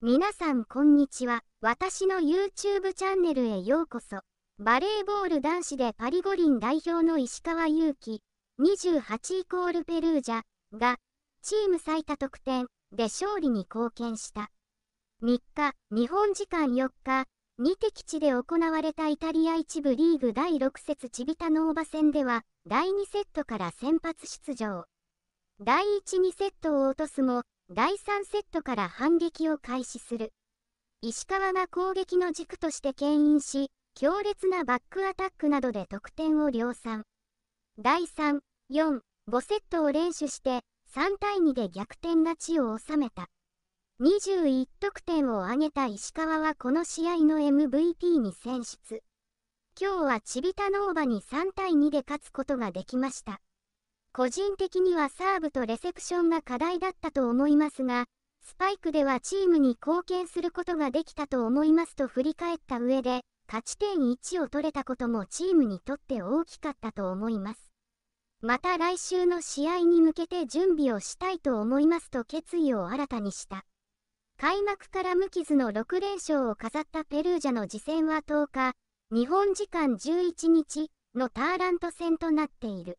皆さんこんにちは。私の YouTube チャンネルへようこそ。バレーボール男子でパリ五輪代表の石川祐希、28イコールペルージャが、チーム最多得点で勝利に貢献した。3日、日本時間4日、2敵地で行われたイタリア1部リーグ第6節チビタノーバ戦では、第2セットから先発出場。第1、2セットを落とすも、第3セットから反撃を開始する。石川が攻撃の軸として牽引し、強烈なバックアタックなどで得点を量産。第3、4、5セットを連取して、3対2で逆転勝ちを収めた。21得点を挙げた石川はこの試合の MVP に選出。今日はチビタノーバに3対2で勝つことができました。個人的にはサーブとレセプションが課題だったと思いますが、スパイクではチームに貢献することができたと思いますと振り返った上で、勝ち点1を取れたこともチームにとって大きかったと思います。また来週の試合に向けて準備をしたいと思いますと決意を新たにした。開幕から無傷の6連勝を飾ったペルージャの次戦は10日、日本時間11日のターラント戦となっている。